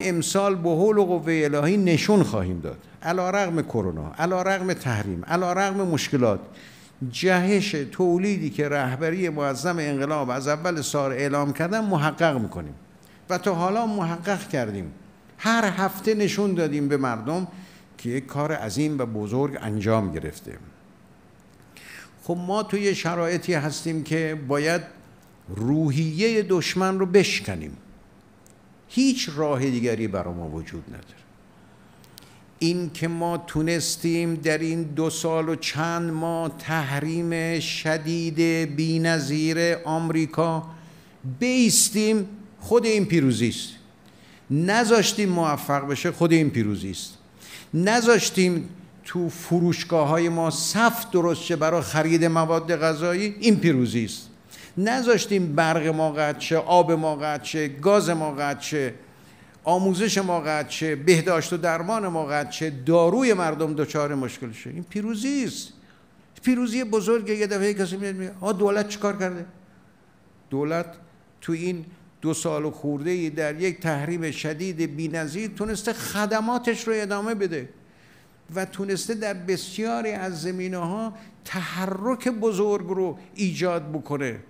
امسال به حول و قوه الهی نشون خواهیم داد علا رقم کرونا علا رقم تحریم علا رقم مشکلات جهش تولیدی که رهبری معظم انقلاب از اول سار اعلام کردن محقق میکنیم و تا حالا محقق کردیم هر هفته نشون دادیم به مردم که یک کار عظیم و بزرگ انجام گرفته خب ما توی شرایطی هستیم که باید روحیه دشمن رو بشکنیم هیچ راه دیگری برای ما وجود نداره این که ما تونستیم در این دو سال و چند ماه تحریم شدید بینظیر آمریکا بیستیم خود این پیروزی است نذاشتیم موفق بشه خود این پیروزی است نذاشتیم تو فروشگاه های ما صف درست شه برای خرید مواد غذایی این پیروزی است نذاشتیم برق ما قد شه آب ما قد شه گاز ما قد شه آموزش ما قد شه بهداشت و درمان ما قد شه داروی مردم دچار مشکل شه این پیروزی است پیروزی بزرگ یه دفعه کسی میاد میگه دولت چیکار کرده دولت تو این دو سال خورده در یک تحریم شدید بی‌نظیر تونسته خدماتش رو ادامه بده و تونسته در بسیاری از زمینه ها تحرک بزرگ رو ایجاد بکنه